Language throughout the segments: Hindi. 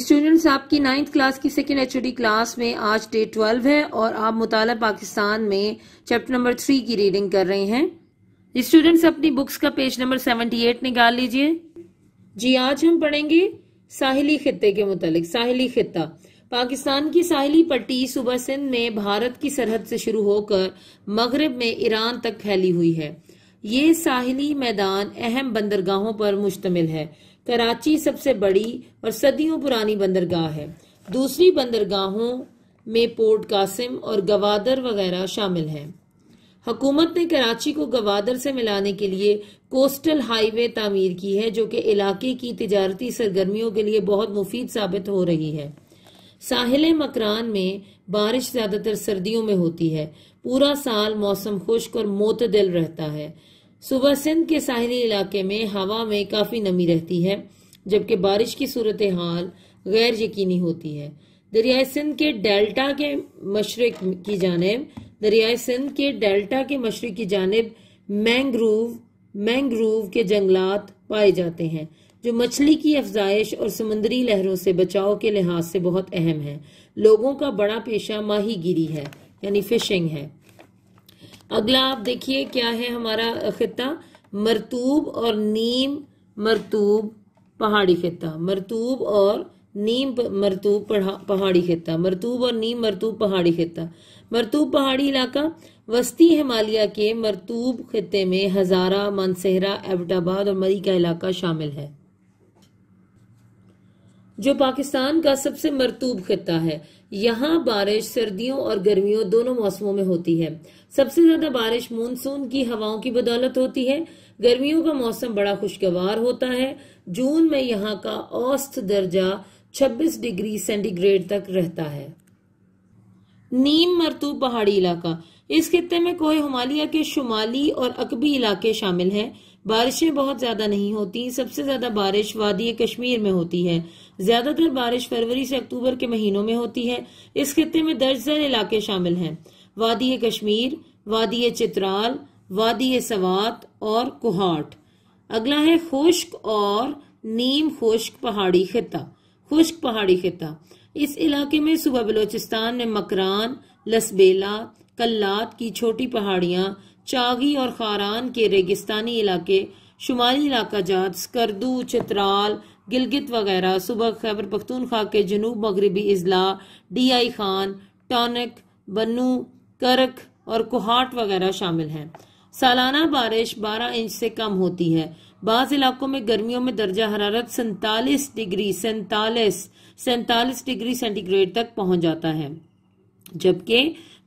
स्टूडेंट्स आपकी नाइन्थ क्लास की सेकेंड एच क्लास में आज डे ट्वेल्व है और आप मुताल पाकिस्तान में चैप्टर नंबर थ्री की रीडिंग कर रहे हैं स्टूडेंट्स अपनी बुक्स का पेज नंबर सेवेंटी एट निकाल लीजिए जी आज हम पढ़ेंगे साहिली खत्े के मुतालिक साहिली खत्ता पाकिस्तान की साहिली पट्टी सुबह सिंध में भारत की सरहद से शुरू होकर मगरब में ईरान तक फैली हुई है ये साहिली मैदान अहम बंदरगाहों पर मुश्तमिल है कराची सबसे बड़ी और सदियों पुरानी बंदरगाह है दूसरी बंदरगाहों में पोर्ट कासिम और गवादर वगैरह शामिल हैं हकूमत ने कराची को गवादर से मिलाने के लिए कोस्टल हाईवे तामीर की है जो कि इलाके की तजारती सरगर्मियों के लिए बहुत मुफीद साबित हो रही है साहिल मकरान में बारिश ज़्यादातर सर्दियों में होती है पूरा साल मौसम खुश्क और मोतदिल रहता है सुबह सिंध के साहली इलाके में हवा में काफ़ी नमी रहती है जबकि बारिश की सूरत हाल गैर यकीनी होती है दरियाए सिंध के डेल्टा के मशरक की जानब दरियाए सिंध के डेल्टा के मशरक की जानब मैंग्रोव मैंग्रोव के जंगलात पाए जाते हैं जो मछली की अफजाइश और समुद्री लहरों से बचाव के लिहाज से बहुत अहम है लोगों का बड़ा पेशा माही गिरी है यानी फिशिंग है अगला आप देखिए क्या है हमारा खिता मरतूब और नीम मरतूब पहाड़ी खिता मरतूब और नीम मरतूब पहाड़ी खिता मरतूब और नीम मरतूब पहाड़ी खिता मरतूब पहाड़ी इलाका वस्ती हिमालय के मरतूब खिते में हजारा मानसहरा एबटाबाद और मरी का इलाका शामिल है जो पाकिस्तान का सबसे मरतूब खिता है यहाँ बारिश सर्दियों और गर्मियों दोनों मौसमों में होती है सबसे ज्यादा बारिश मानसून की हवाओं की बदौलत होती है गर्मियों का मौसम बड़ा खुशगवार होता है जून में यहाँ का औस्त दर्जा 26 डिग्री सेंटीग्रेड तक रहता है नीम मरतूब पहाड़ी इलाका इस खत्े में कोहे हमालिया के शुमाली और अकबी इलाके शामिल हैं बारिशें बहुत ज़्यादा नहीं होती सबसे ज़्यादा बारिश वादी कश्मीर में होती है ज़्यादातर बारिश फरवरी से अक्टूबर के महीनों में होती है इस खत्े में दर्जन इलाके शामिल हैं वादी कश्मीर वादी चित्राल वादी सवात और कुहाट अगला है खुश्क और नीम खुश्क पहाड़ी खिता खुश्क पहाड़ी खिता इस इलाके में सुबह बलोचिस्तान में मकरान लसबेला कल्लात की छोटी पहाड़ियाँ चागी और खारान के रेगिस्तानी इलाके शुमाली इलाका जात स्कर्दू चित्राल गिलगित वगैरह सुबह खैबर पख्तूनखा के जनूब मगरबी अजला डी आई खान टॉनिक बन्नू करक और कुहाट वगैरह शामिल हैं सालाना बारिश 12 इंच से कम होती है बाज़ इलाकों में गर्मियों में दर्जा हरारत सैतालीस डिग्री सैतालीस सैतालीस डिग्री सेंटीग्रेड तक पहुंच जाता है जबकि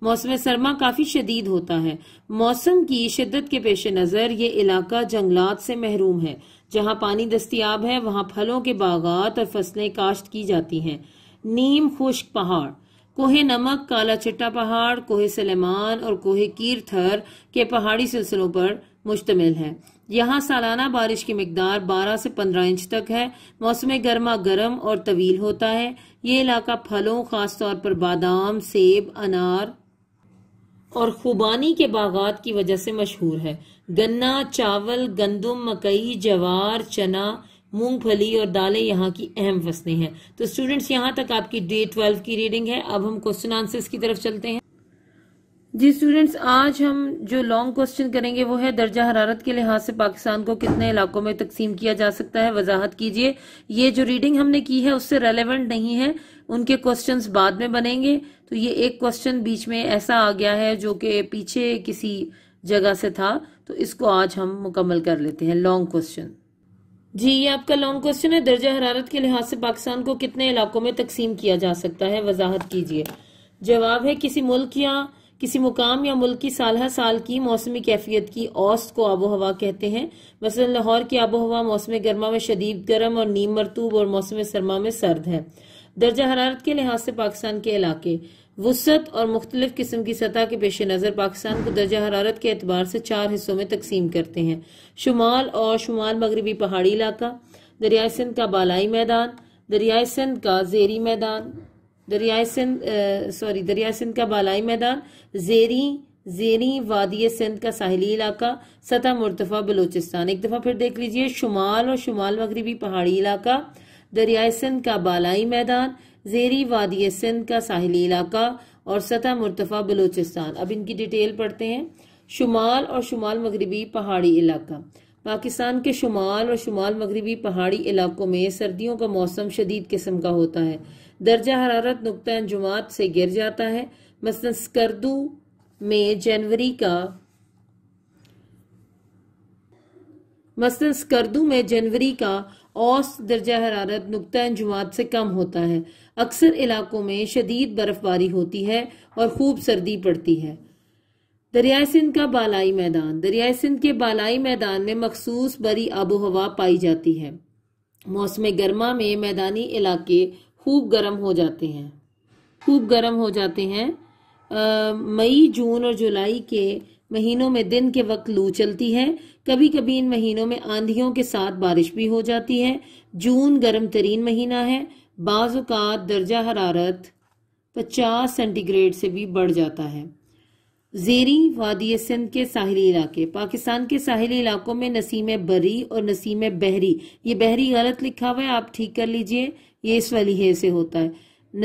मौसम सरमा काफ़ी शदीद होता है मौसम की शिद्दत के पेश नज़र ये इलाका जंगलात से महरूम है जहाँ पानी दस्तियाब है वहाँ फलों के बागात और फसलें काश्त की जाती हैं नीम खुश्क पहाड़ कोहे नमक काला चिट्टा पहाड़ कोहे सलेमान और कोहे कीरथर के पहाड़ी सिलसिलों पर मुश्तमिल है यहाँ सालाना बारिश की मकदार 12 से 15 इंच तक है मौसम गर्मा गर्म और तवील होता है ये इलाका फलों खासतौर पर बादाम सेब अनार और खुबानी के बागात की वजह से मशहूर है गन्ना चावल गंदम मकई जवार चना मूंगफली और दालें यहाँ की अहम फसलें हैं तो स्टूडेंट्स यहाँ तक आपकी डे ट्वेल्व की रीडिंग है अब हम क्वेश्चन आंसर्स की तरफ चलते हैं जी स्टूडेंट्स आज हम जो लॉन्ग क्वेश्चन करेंगे वो है दर्जा हरारत के लिहाज से पाकिस्तान को कितने इलाकों में तकसीम किया जा सकता है वजाहत कीजिए ये जो रीडिंग हमने की है उससे रेलेवेंट नहीं है उनके क्वेश्चंस बाद में बनेंगे तो ये एक क्वेश्चन बीच में ऐसा आ गया है जो कि पीछे किसी जगह से था तो इसको आज हम मुकम्मल कर लेते हैं लॉन्ग क्वेश्चन जी ये आपका लॉन्ग क्वेश्चन है दर्जा हरारत के लिहाज से पाकिस्तान को कितने इलाकों में तकसीम किया जा सकता है वजाहत कीजिए जवाब है किसी मुल्क या किसी मुकाम या मुल्क की साल हर साल की मौसमी कैफियत की औसत को आबो हवा कहते हैं मसलन लाहौर की आबो हवा मौसम गर्मा में शदीद गर्म और नीम मरतूब और मौसम सरमा में सर्द है दर्जा हरारत के लिहाज से पाकिस्तान के इलाके वसत और मुख्तलिफ किस्म की सतह के पेश नज़र पाकिस्तान को दर्जा हरारत के अतबार से चार हिस्सों में तकसीम करते हैं शुमाल और शुमाल मगरबी पहाड़ी इलाका दरियाए सिंध का बालाई मैदान दरियाए सिंध का जेरी मैदान दरियाए सिंध सॉरी दरिया सिंध का बालाई मैदान जेरी जेरी वादी सिंध का साहली इलाका सतह मुर्तफ़ा बलोचिस्तान एक दफ़ा फिर देख लीजिए शुमाल और शुमाल मगरबी पहाड़ी इलाका दरियाए सिंध का बालाई मैदान जेरी वादी सिंध का साहली इलाका और सतह मुर्तफ़ा बलोचिस्तान अब इनकी डिटेल पढ़ते हैं शुमाल और शुमाल मगरबी पहाड़ी इलाका पाकिस्तान के शुमाल और शुमाल मगरबी पहाड़ी इलाकों में सर्दियों का मौसम शदीद किस्म का होता है दर्जा हरारत नुकता जुमात से गिर जाता है मसलन स्कर्दू में जनवरी का मसलन स्कर्दू में जनवरी का औस दर्जा हरारत नुकता जुमात से कम होता है अक्सर इलाकों में शदीद बर्फबारी होती है और खूब सर्दी पड़ती है दरियाए सिंध का बालाई मैदान दरियाए सिंध के बालाई मैदान में मखसूस बरी आबो हवा पाई जाती है मौसम गर्मा में मैदानी इलाके खूब गर्म हो जाते हैं खूब गर्म हो जाते हैं मई जून और जुलाई के महीनों में दिन के वक्त लू चलती है कभी कभी इन महीनों में आंधियों के साथ बारिश भी हो जाती है जून गर्म तरीन महीना है बाज़ात दर्जा हरारत 50 सेंटीग्रेड से भी बढ़ जाता है जेरी वादी सिंध के साहिली इलाके पाकिस्तान के साहिली इलाकों में नसीम बरी और नसीम बहरी ये बहरी गलत लिखा हुआ है आप ठीक कर लीजिए ये इस वाली है से होता है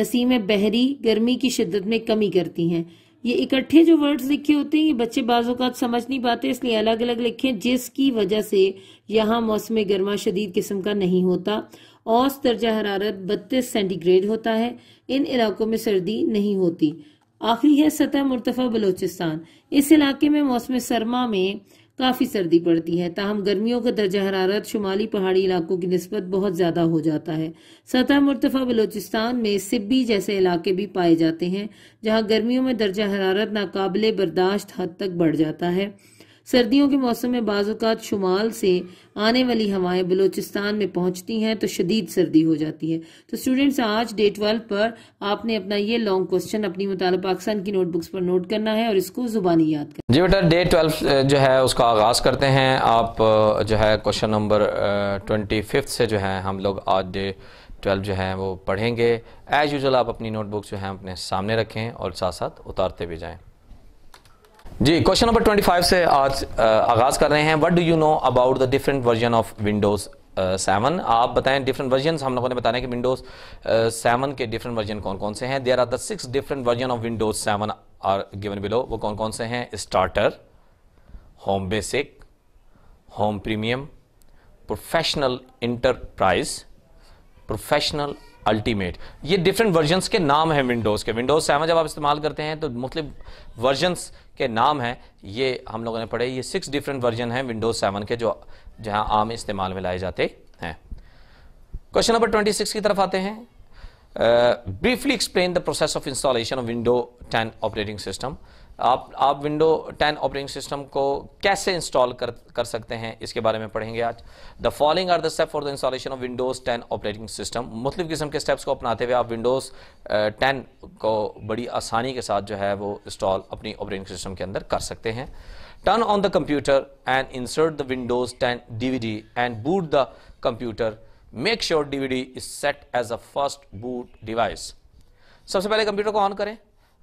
नसीम बहरी गर्मी की शिद्दत में कमी करती हैं ये इकट्ठे जो वर्ड्स लिखे होते हैं ये बच्चे बाज़ात समझ नहीं पाते इसलिए अलग अलग लिखे हैं जिसकी वजह से यहाँ मौसम गर्मा शदीद किस्म का नहीं होता औस दर्जा हरारत बत्तीस सेंटीग्रेड होता है इन इलाकों में सर्दी नहीं होती आखिरी है सतह मुर्तफ़ा बलोचिस्तान इस इलाके में मौसम सरमा में काफ़ी सर्दी पड़ती है ताहम गर्मियों का दर्ज हरारत शुमाली पहाड़ी इलाकों की नस्बत बहुत ज़्यादा हो जाता है सतह मुर्तफ़ा बलोचिस्तान में सिब्बी जैसे इलाके भी पाए जाते हैं जहाँ गर्मियों में दर्जा हरारत नाकबले बर्दाश्त हद तक बढ़ जाता है सर्दियों के मौसम में बाज़ात शुमाल से आने वाली हवाएं बलूचिस्तान में पहुंचती हैं तो शदीद सर्दी हो जाती है तो स्टूडेंट्स आज डे ट्वेल्व पर आपने अपना ये लॉन्ग क्वेश्चन अपनी मुताल पाकिस्तान की नोटबुक्स पर नोट करना है और इसको ज़ुबानी याद करना जी बेटा डे ट्वेल्व जो है उसका आगाज़ करते हैं आप जो है क्वेश्चन नंबर ट्वेंटी फिफ्थ से जो है हम लोग आज डे ट्वेल्व जो है वो पढ़ेंगे एज़ यूजल आप अपनी नोटबुक जो है अपने सामने रखें और साथ साथ उतारते भी जाएँ जी क्वेश्चन नंबर 25 से आज आगाज कर रहे हैं what do you know about the different version of Windows seven आप बताएं डिफरेंट वर्जन हम लोगों ने बताया कि विंडोज सेवन के डिफरेंट वर्जन कौन कौन से हैं there are the six different version of Windows seven are given below वो कौन कौन से हैं starter home basic home premium professional enterprise professional ultimate ये डिफरेंट वर्जन के नाम हैं विंडोज़ के विंडोज़ सेवन जब आप इस्तेमाल करते हैं तो मुख्तलिफ वर्जन्स के नाम हैं ये हम लोगों ने पढ़े ये सिक्स डिफरेंट वर्जन हैं विंडोज़ सेवन के जो जहां आम इस्तेमाल में लाए जाते हैं क्वेश्चन नंबर ट्वेंटी सिक्स की तरफ आते हैं briefly explain the process of installation of window ten operating system आप आप विंडो 10 ऑपरेटिंग सिस्टम को कैसे इंस्टॉल कर कर सकते हैं इसके बारे में पढ़ेंगे आज the following are the step for the installation of Windows 10 operating system मुख्तु किस्म के स्टेप्स को अपनाते हुए आप विंडोज़ 10 को बड़ी आसानी के साथ जो है वो इंस्टॉल अपनी ऑपरेटिंग सिस्टम के अंदर कर सकते हैं turn on the computer and insert the Windows ten D and boot the computer make sure D is set as a first boot device सबसे पहले कंप्यूटर को ऑन करें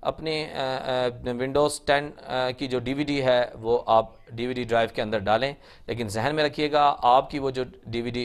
अपने विंडोज़ टेन की जो डीवीडी है वो आप डीवीडी ड्राइव के अंदर डालें लेकिन जहन में रखिएगा आपकी वो जो डीवीडी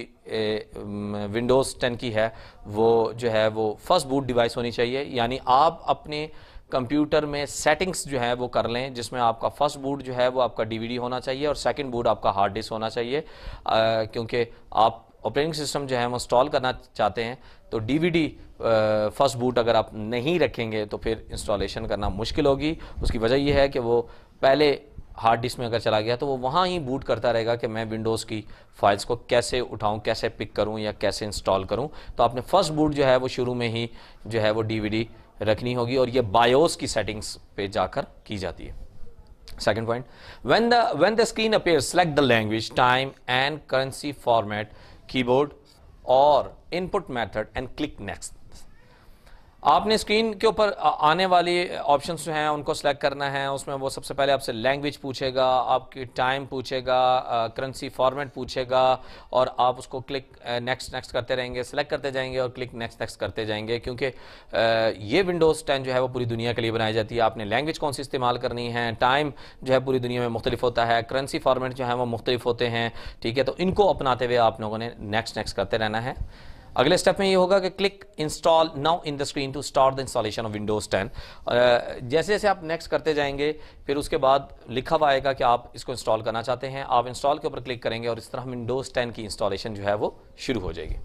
विंडोज़ टेन की है वो जो है वो फर्स्ट बूट डिवाइस होनी चाहिए यानी आप अपने कंप्यूटर में सेटिंग्स जो है वो कर लें जिसमें आपका फर्स्ट बूट जो है वो आपका डीवीडी होना चाहिए और सेकंड बूट आपका हार्ड डिस्क होना चाहिए क्योंकि आप ऑपरेटिंग सिस्टम जो है हम इंस्टॉल करना चाहते हैं तो डीवीडी फर्स्ट बूट अगर आप नहीं रखेंगे तो फिर इंस्टॉलेशन करना मुश्किल होगी उसकी वजह यह है कि वो पहले हार्ड डिस्क में अगर चला गया तो वो वहाँ ही बूट करता रहेगा कि मैं विंडोज़ की फाइल्स को कैसे उठाऊँ कैसे पिक करूँ या कैसे इंस्टॉल करूँ तो आपने फ़र्स्ट बूट जो है वो शुरू में ही जो है वो डीवीडी रखनी होगी और ये बायोस की सेटिंग्स पे जाकर की जाती है second point when the when the screen appear select the language time and currency format keyboard or input method and click next. आपने स्क्रीन के ऊपर आने वाली ऑप्शंस जो हैं उनको सेलेक्ट करना है उसमें वो सबसे पहले आपसे लैंग्वेज पूछेगा आपकी टाइम पूछेगा करेंसी फॉर्मेट पूछेगा और आप उसको क्लिक नेक्स्ट नेक्स्ट करते रहेंगे सेलेक्ट करते जाएंगे और क्लिक नेक्स्ट नेक्स्ट करते जाएंगे क्योंकि ये विंडोज़ टेन जो है वो पूरी दुनिया के लिए बनाई जाती है आपने लैंग्वेज कौन सी इस्तेमाल करनी है टाइम जो है पूरी दुनिया में मुख्तलिफ होता है करेंसी फॉर्मेट जो है वो मुख्तलिफ होते हैं ठीक है तो इनको अपनाते हुए आप लोगों ने नेक्स्ट नेक्स्ट करते रहना है अगले स्टेप में ये होगा कि click install now in the screen to start the installation of Windows 10 जैसे जैसे आप नेक्स्ट करते जाएंगे फिर उसके बाद लिखा हुआ आएगा कि आप इसको इंस्टॉल करना चाहते हैं आप इंस्टॉल के ऊपर क्लिक करेंगे और इस तरह विंडोज टेन की इंस्टॉलेशन जो है वो शुरू हो जाएगी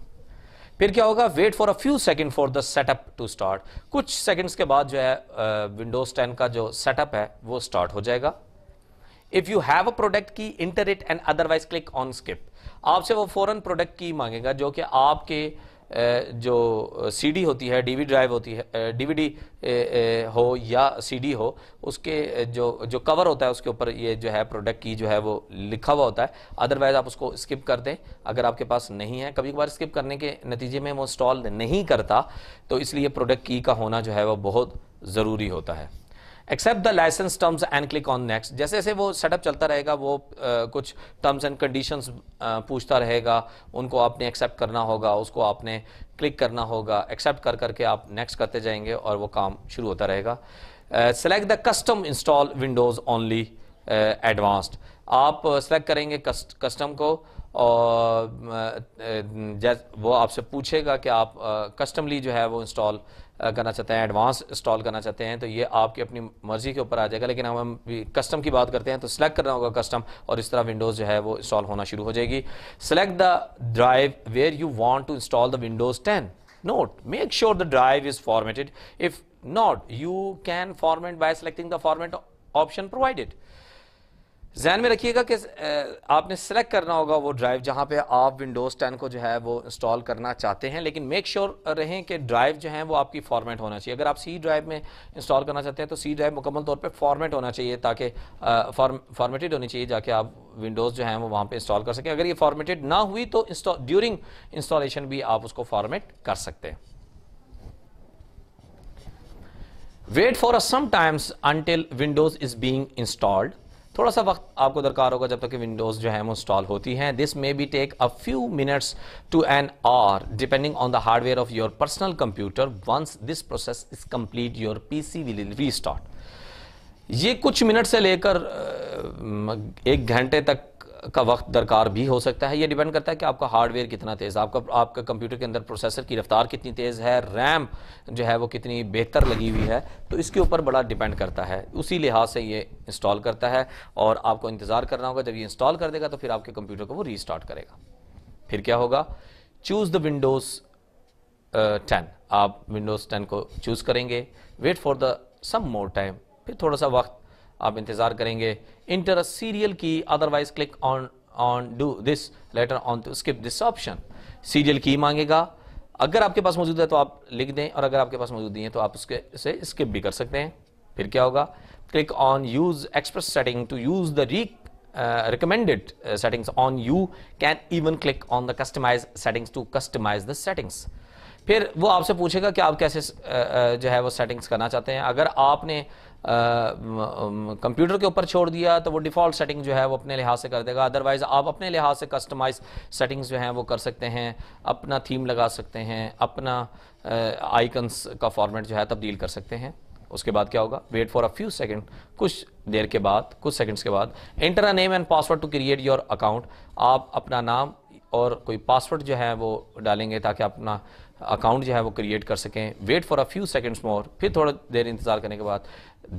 फिर क्या होगा wait for a few second for the setup to start कुछ सेकेंड्स के बाद जो है विंडोज टेन का जो सेटअप है वो स्टार्ट हो जाएगा if you have a product key enter it and otherwise click on skip आपसे वो फ़ौरन प्रोडक्ट की मांगेगा जो कि आपके जो सीडी होती है डीवी ड्राइव होती है डीवीडी हो या सीडी हो उसके जो जो कवर होता है उसके ऊपर ये जो है प्रोडक्ट की जो है वो लिखा हुआ होता है अदरवाइज़ आप उसको स्किप कर दें अगर आपके पास नहीं है कभी कभार स्किप करने के नतीजे में वो इंस्टॉल नहीं करता तो इसलिए प्रोडक्ट की का होना जो है वह बहुत ज़रूरी होता है accept the licence terms and click on next जैसे जैसे वो सेटअप चलता रहेगा वो आ, कुछ टर्म्स एंड कंडीशंस पूछता रहेगा उनको आपने एक्सेप्ट करना होगा उसको आपने क्लिक करना होगा एक्सेप्ट कर करके आप नेक्स्ट करते जाएंगे और वो काम शुरू होता रहेगा select the custom install Windows only advanced आप सेलेक्ट करेंगे कस्ट, कस्टम को और वो आपसे पूछेगा कि आप कस्टमली जो है वो इंस्टॉल करना चाहते हैं एडवांस इंस्टॉल करना चाहते हैं तो ये आपकी अपनी मर्जी के ऊपर आ जाएगा लेकिन हम कस्टम की बात करते हैं तो सिलेक्ट करना होगा कस्टम और इस तरह विंडोज़ जो है वो इंस्टॉल होना शुरू हो जाएगी select the drive where you want to install the Windows ten note make sure the drive is formatted if not you can format by selecting the format option provided जहन में रखिएगा कि आपने सेलेक्ट करना होगा वो ड्राइव जहाँ पे आप विंडोज़ 10 को जो है वो इंस्टॉल करना चाहते हैं लेकिन मेक श्योर sure रहें कि ड्राइव जो है वो आपकी फॉर्मेट होना चाहिए अगर आप सी ड्राइव में इंस्टॉल करना चाहते हैं तो सी ड्राइव मुकम्मल तौर पे फॉर्मेट होना चाहिए ताकि फॉर्मेटेड होनी चाहिए जाके आप विंडोज़ जो है वो वहाँ पर इंस्टॉल कर सकें अगर ये फॉर्मेटेड ना हुई तो ड्यूरिंग इंस्टॉलेशन भी आप उसको फॉर्मेट कर सकते हैं wait for some times until Windows is being installed थोड़ा सा वक्त आपको दरकार होगा जब तक कि विंडोज़ जो है वो इंस्टॉल होती हैं this may be take a few minutes to an hour depending on the hardware of your personal computer once this process is complete your PC will start ये कुछ मिनट से लेकर एक घंटे तक का वक्त दरकार भी हो सकता है ये डिपेंड करता है कि आपका हार्डवेयर कितना तेज़ आपका आपका कंप्यूटर के अंदर प्रोसेसर की रफ्तार कितनी तेज़ है रैम जो है वो कितनी बेहतर लगी हुई है तो इसके ऊपर बड़ा डिपेंड करता है उसी लिहाज से ये इंस्टॉल करता है और आपको इंतज़ार करना होगा जब ये इंस्टॉल कर देगा तो फिर आपके कंप्यूटर को वो रीस्टार्ट करेगा फिर क्या होगा चूज़ द विंडोज़ टेन आप विंडोज़ टेन को चूज़ करेंगे wait for the some more time फिर थोड़ा सा वक्त आप इंतज़ार करेंगे enter serial key otherwise click on on do this later on to skip this option serial key मांगेगा अगर आपके पास मौजूद है तो आप लिख दें और अगर आपके पास मौजूद नहीं है तो आप उसके से स्किप भी कर सकते हैं फिर क्या होगा click on use express setting to use the re recommended settings on you can even click on the customise settings to customise the settings फिर वो आपसे पूछेगा कि आप कैसे uh, uh, जो है वो सेटिंग्स करना चाहते हैं अगर आपने कंप्यूटर के ऊपर छोड़ दिया तो वो डिफ़ॉल्ट सेटिंग जो है वो अपने लिहाज से कर देगा अदरवाइज़ आप अपने लिहाज से कस्टमाइज सेटिंग्स जो हैं वो कर सकते हैं अपना थीम लगा सकते हैं अपना आइकन्स का फॉर्मेट जो है तब्दील कर सकते हैं उसके बाद क्या होगा wait for a few second कुछ देर के बाद कुछ सेकेंड्स के बाद enter a name and password to create your account आप अपना नाम और कोई पासवर्ड जो है वो डालेंगे ताकि अपना अकाउंट जो है वो क्रिएट कर सकें wait for a few seconds more फिर थोड़ा देर इंतज़ार करने के बाद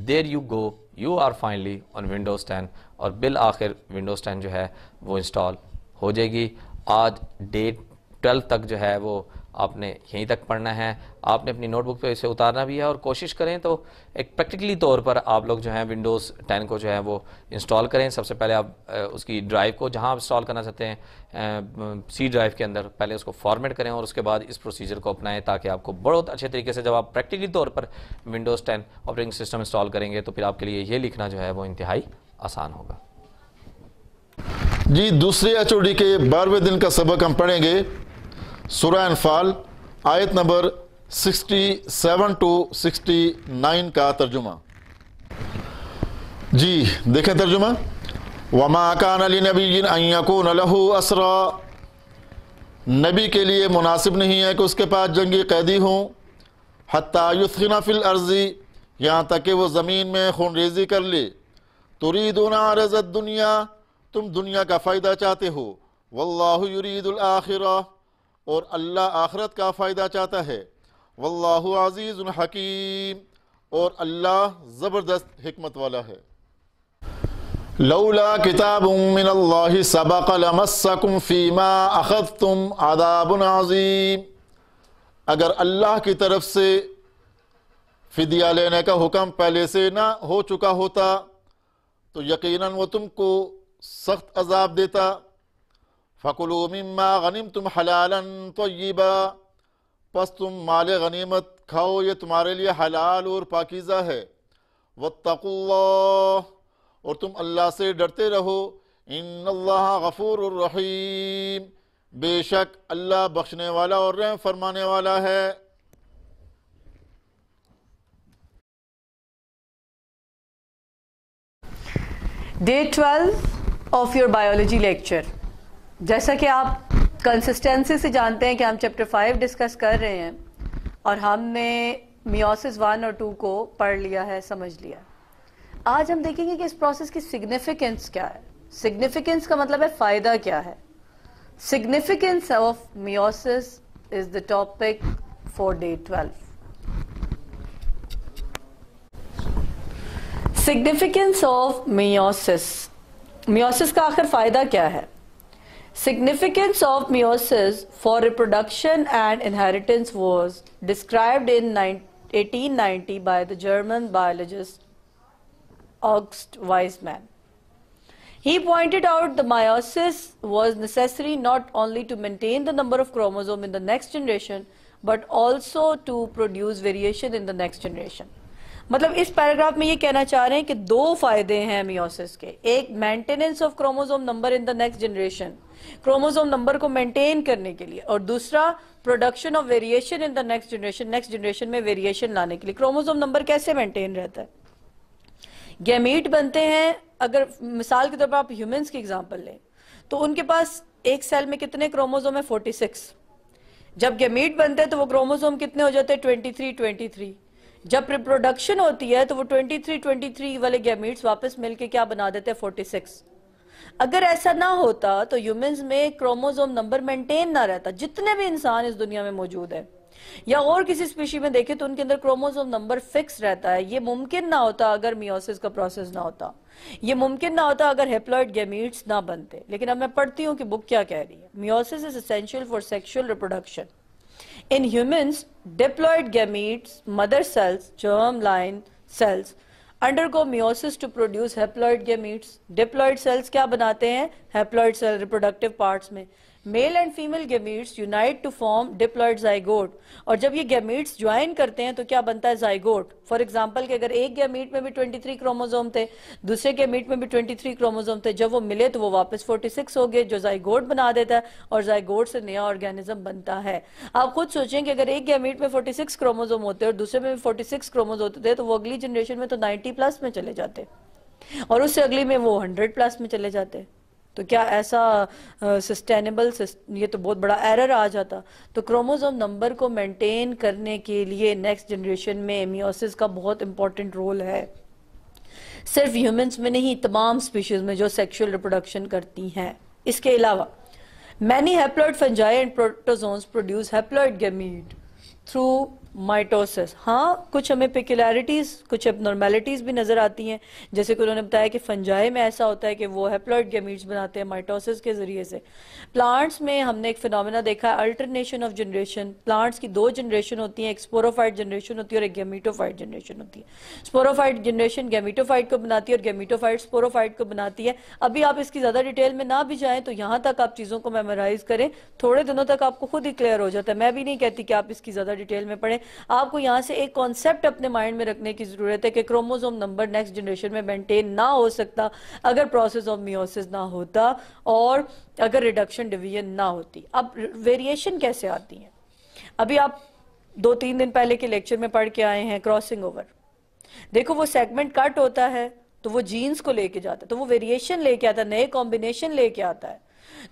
there you go you are finally on Windows ten और बिल आखिर विंडोज़ टेन जो है वो इंस्टॉल हो जाएगी आज डेट ट्वेल्व तक जो है वो आपने यहीं तक पढ़ना है आपने अपनी नोटबुक पे इसे उतारना भी है और कोशिश करें तो एक प्रैक्टिकली तौर पर आप लोग जो है विंडोज़ 10 को जो है वो इंस्टॉल करें सबसे पहले आप उसकी ड्राइव को जहां आप इंस्टॉल करना चाहते हैं सी ड्राइव के अंदर पहले उसको फॉर्मेट करें और उसके बाद इस प्रोसीजर को अपनाएं ताकि आपको बहुत अच्छे तरीके से जब आप प्रैक्टिकली तौर पर Windows ten operating system install करेंगे तो फिर आपके लिए ये लिखना जो है वो इंतहाई आसान होगा जी दूसरे एच के बारहवें दिन का सबक हम पढ़ेंगे सुरा अनफाल आयत नंबर 67 टू 69 का तर्जुमा जी देखें तर्जुमा वमा कान अली नबीन अयकून लहू असरा नबी के लिए मुनासिब नहीं है कि उसके पास जंगी कैदी हों हत्यायुसना फिल अर्जी यहाँ तक कि वो ज़मीन में खून रेजी कर ले तुरीदना रजत दुनिया तुम दुनिया का फ़ायदा चाहते हो आखिरा और अल्लाह आखरत का फ़ायदा चाहता है वल्लाहु अज़ीज़ हकीम और अल्लाह ज़बरदस्त हमत वाला है लौला किताब सबकलमसकुम फ़ीमा अखद तुम आदाबन अज़ीम अगर अल्लाह की तरफ से फ़िदिया लेने का हुक्म पहले से ना हो चुका होता तो यकीनन वो तुमको सख्त अजाब देता फ़कुलू मम्मा गनीम तुम हलालन तय्यबा पस तुम माल गनीमत खाओ ये तुम्हारे लिए हलाल और पाकिज़ा है वतकुल्ला और तुम अल्लाह से डरते रहो इन अल्लाह गफ़ूर रहीम बेशक अल्लाह बख्शने वाला और रहम फरमाने वाला है day twelve of your biology lecture जैसा कि आप कंसिस्टेंसी से जानते हैं कि हम चैप्टर फाइव डिस्कस कर रहे हैं और हमने मियोसिस वन और टू को पढ़ लिया है समझ लिया आज हम देखेंगे कि इस प्रोसेस की सिग्निफिकेंस क्या है सिग्निफिकेंस का मतलब है फ़ायदा क्या है significance of meiosis is the topic for day twelve significance of meiosis meiosis का आखिर फ़ायदा क्या है Significance of meiosis for reproduction and inheritance was described in 1890 by the German biologist August Weismann. He pointed out the meiosis was necessary not only to maintain the number of chromosomes in the next generation, but also to produce variation in the next generation. मतलब इस पैराग्राफ में ये कहना चाह रहे हैं कि दो फायदे हैं मियोसिस के एक maintenance of chromosome number in the next generation chromosome number को मेंटेन करने के लिए और दूसरा production of variation in the next generation next generation में वेरिएशन लाने के लिए क्रोमोसोम नंबर कैसे मेंटेन रहता है गैमीट बनते हैं अगर मिसाल के तौर पर आप ह्यूमन्स की एग्जाम्पल लें तो उनके पास एक सेल में कितने क्रोमोजोम है फोर्टी जब गैमीट बनते हैं तो वो क्रोमोसोम कितने हो जाते हैं 23 23 जब रिप्रोडक्शन होती है तो वो 23 23 वाले गैमीट्स वापस मिलके क्या बना देते हैं 46 अगर ऐसा ना होता तो ह्यूमंस में क्रोमोसोम नंबर मेंटेन ना रहता जितने भी इंसान इस दुनिया में मौजूद है या और किसी स्पीशी में देखे तो उनके अंदर क्रोमोसोम नंबर फिक्स रहता है ये मुमकिन ना होता अगर मियोसिस का प्रोसेस ना होता ये मुमकिन ना होता अगर हेप्लॉइड गैमिट्स ना बनते लेकिन अब मैं पढ़ती हूँ कि बुक क्या कह रही है meiosis is essential for sexual reproduction In humans, diploid gametes, mother cells, germline cells, undergo meiosis to produce haploid gametes diploid cells क्या बनाते हैं हैप्लॉइड सेल रिप्रोडक्टिव पार्ट्स में male and female gametes unite to form diploid zygote और जब ये गेमीट्स ज्वाइन करते हैं तो क्या बनता है जाइगोट फॉर एग्जाम्पल कि अगर एक गेमीट में भी 23 क्रोमोजोम थे दूसरे गेमीट में भी 23 क्रोमोजोम थे जब वो मिले तो वो वापस 46 हो गए जो जाइगोट बना देता है और जाइगोट से नया ऑर्गेनिज्म बनता है आप खुद सोचें कि अगर एक गेमीट में फोर्टी क्रोमोजोम होते और दूसरे में भी फोर्टी क्रोमोज होते थे तो वो अगली जनरेशन में तो नाइन्टी प्लस में चले जाते और उससे अगली में वो हंड्रेड प्लस में चले जाते तो क्या ऐसा सस्टेनेबल uh, ये तो बहुत बड़ा एरर आ जाता तो क्रोमोजोम नंबर को मेंटेन करने के लिए नेक्स्ट जनरेशन में मियोसिस का बहुत इंपॉर्टेंट रोल है सिर्फ ह्यूमंस में नहीं तमाम स्पीशीज में जो सेक्सुअल रिप्रोडक्शन करती हैं इसके अलावा many haploid fungi and protozoans produce haploid gamete through mitosis हाँ कुछ हमें पिकुलरिटीज कुछ एबनॉर्मेलिटीज भी नज़र आती हैं जैसे कि उन्होंने बताया कि फंजाई में ऐसा होता है कि वो हैप्लॉइड गेमीट्स बनाते हैं माइटोसिस के ज़रिए से प्लांट्स में हमने एक फिनोमेना देखा है अल्टरनेशन ऑफ जनरेशन प्लांट्स की दो जनरेशन होती है एक स्पोरोफाइट जनरेशन होती है और एक गैमीटोफाइट जनरेशन होती है स्पोरोफाइट जनरेशन गैमीटोफाइट को बनाती है और गैमीटोफाइट स्पोरोफाइट को बनाती है अभी आप इसकी ज़्यादा डिटेल में ना भी जाएं तो यहाँ तक आप चीज़ों को मेमोराइज करें थोड़े दिनों तक आपको खुद ही क्लियर हो जाता है मैं भी नहीं कहती कि आप इसकी ज़्यादा डिटेल में पढ़ें आपको यहाँ से एक कॉन्सेप्ट अपने माइंड में रखने की ज़रूरत है कि क्रोमोजोम नंबर नेक्स्ट जनरेशन में मेंटेन ना हो सकता अगर प्रोसेस ऑफ मियोसिस ना होता और अगर रिडक्शन डिवीजन ना होती अब वेरिएशन कैसे आती है अभी आप दो तीन दिन पहले के लेक्चर में पढ़ के आए हैं क्रॉसिंग ओवर देखो वो सेगमेंट कट होता है तो वो जीन्स को लेके जाता है तो वो वेरिएशन लेके आता है नए कॉम्बिनेशन लेके आता है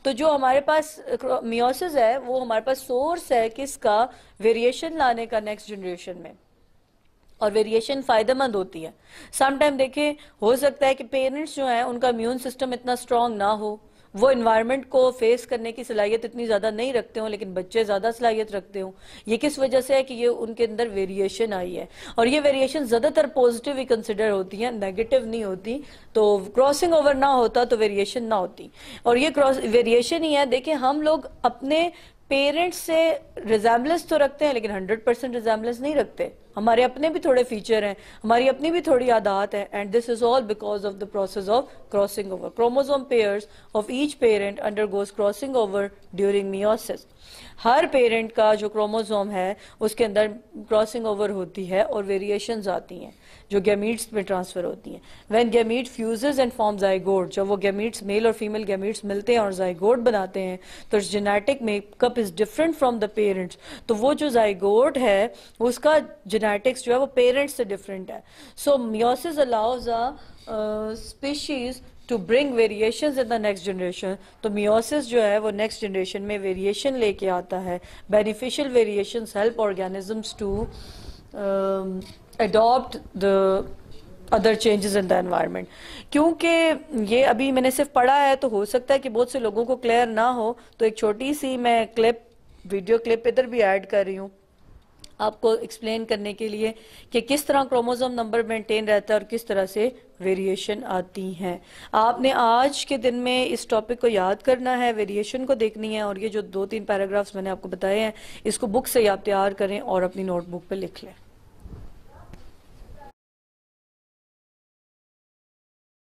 तो जो हमारे पास मियोसिस है वो हमारे पास सोर्स है किसका वेरिएशन लाने का नेक्स्ट जनरेशन में और वेरिएशन फायदेमंद होती है समटाइम देखें हो सकता है कि पेरेंट्स जो हैं उनका इम्यून सिस्टम इतना स्ट्रांग ना हो वो इन्वायरमेंट को फेस करने की सलाहियत इतनी ज़्यादा नहीं रखते हों लेकिन बच्चे ज़्यादा सलाहियत रखते हो ये किस वजह से है कि ये उनके अंदर वेरिएशन आई है और ये वेरिएशन ज़्यादातर पॉजिटिव ही कंसिडर होती है नेगेटिव नहीं होती तो क्रॉसिंग ओवर ना होता तो वेरिएशन ना होती और ये क्रॉस वेरिएशन ही है देखिये हम लोग अपने पेरेंट्स से रिजेम्बलेंस तो रखते हैं लेकिन हंड्रेड परसेंट नहीं रखते हमारे अपने भी थोड़े फीचर हैं हमारी अपनी भी थोड़ी आदात है and this is all because of the process of crossing over chromosome pairs of each parent undergoes crossing over during meiosis हर पेरेंट का जो क्रोमोजोम है उसके अंदर क्रॉसिंग ओवर होती है और वेरिएशन आती हैं जो गैमीट्स में ट्रांसफर होती हैं when gamete fuses and form zygote जब वो गैमीट्स मेल और फीमेल गैमीट्स मिलते हैं और जाइगोड बनाते हैं तो genetic makeup is different from the parents तो वो जो जाइगोड है उसका जेनेटिक्स जो है वो पेरेंट्स से डिफरेंट है so meiosis allows a species to bring variation in the next generation तो मियोसिस जो है वो नेक्स्ट जनरेशन में वेरिएशन लेके आता है beneficial variation help organisms to adopt the other changes in the environment क्योंकि ये अभी मैंने सिर्फ पढ़ा है तो हो सकता है कि बहुत से लोगों को क्लियर ना हो तो एक छोटी सी मैं क्लिप वीडियो क्लिप इधर भी ऐड कर रही हूँ आपको एक्सप्लेन करने के लिए कि किस तरह क्रोमोजोम नंबर मेंटेन रहता है और किस तरह से वेरिएशन आती हैं आपने आज के दिन में इस टॉपिक को याद करना है वेरिएशन को देखनी है और ये जो दो तीन पैराग्राफ्स मैंने आपको बताए हैं इसको बुक से आप तैयार करें और अपनी नोटबुक पर लिख लें